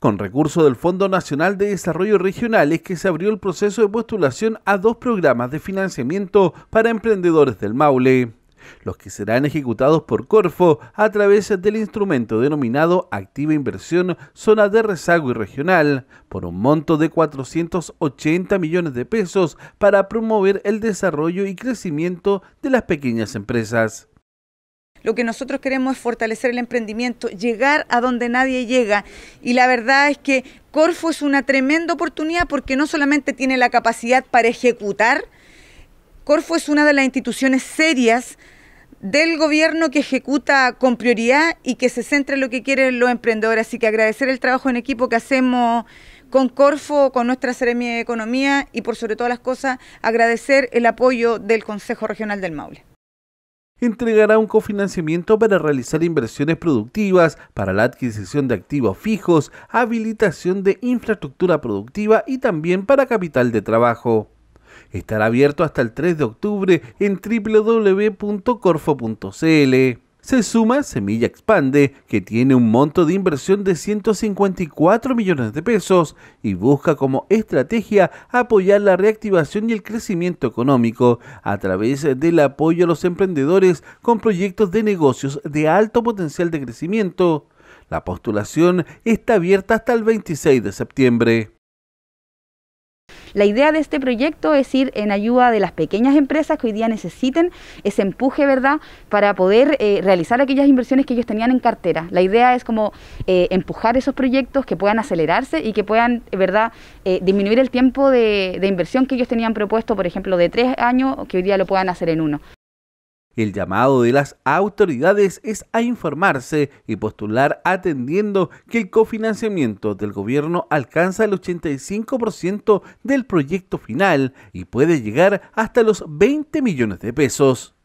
con recursos del Fondo Nacional de Desarrollo Regional es que se abrió el proceso de postulación a dos programas de financiamiento para emprendedores del Maule los que serán ejecutados por Corfo a través del instrumento denominado Activa Inversión Zona de Rezago y Regional, por un monto de 480 millones de pesos para promover el desarrollo y crecimiento de las pequeñas empresas. Lo que nosotros queremos es fortalecer el emprendimiento, llegar a donde nadie llega. Y la verdad es que Corfo es una tremenda oportunidad porque no solamente tiene la capacidad para ejecutar, Corfo es una de las instituciones serias del gobierno que ejecuta con prioridad y que se centra en lo que quieren los emprendedores. Así que agradecer el trabajo en equipo que hacemos con Corfo, con nuestra Seremia de Economía y por sobre todas las cosas agradecer el apoyo del Consejo Regional del Maule entregará un cofinanciamiento para realizar inversiones productivas para la adquisición de activos fijos, habilitación de infraestructura productiva y también para capital de trabajo. Estará abierto hasta el 3 de octubre en www.corfo.cl se suma Semilla Expande, que tiene un monto de inversión de 154 millones de pesos y busca como estrategia apoyar la reactivación y el crecimiento económico a través del apoyo a los emprendedores con proyectos de negocios de alto potencial de crecimiento. La postulación está abierta hasta el 26 de septiembre. La idea de este proyecto es ir en ayuda de las pequeñas empresas que hoy día necesiten ese empuje, ¿verdad?, para poder eh, realizar aquellas inversiones que ellos tenían en cartera. La idea es como eh, empujar esos proyectos que puedan acelerarse y que puedan, ¿verdad?, eh, disminuir el tiempo de, de inversión que ellos tenían propuesto, por ejemplo, de tres años, que hoy día lo puedan hacer en uno. El llamado de las autoridades es a informarse y postular atendiendo que el cofinanciamiento del gobierno alcanza el 85% del proyecto final y puede llegar hasta los 20 millones de pesos.